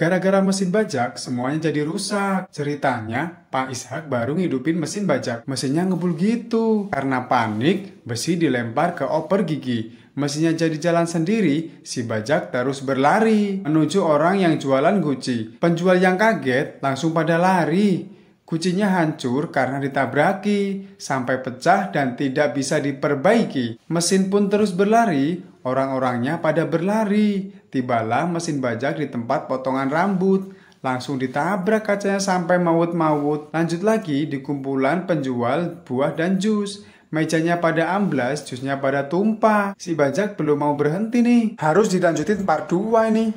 Gara-gara mesin bajak, semuanya jadi rusak. Ceritanya, Pak Ishak baru ngidupin mesin bajak. Mesinnya ngebul gitu. Karena panik, besi dilempar ke oper gigi. Mesinnya jadi jalan sendiri, si bajak terus berlari. Menuju orang yang jualan guci. Penjual yang kaget, langsung pada lari. Kucinya hancur karena ditabraki, sampai pecah dan tidak bisa diperbaiki. Mesin pun terus berlari, Orang-orangnya pada berlari. Tibalah mesin bajak di tempat potongan rambut. Langsung ditabrak kacanya sampai maut-maut. Lanjut lagi di kumpulan penjual buah dan jus. Mejanya pada amblas, jusnya pada tumpah. Si bajak belum mau berhenti nih. Harus dilanjutin part 2 ini.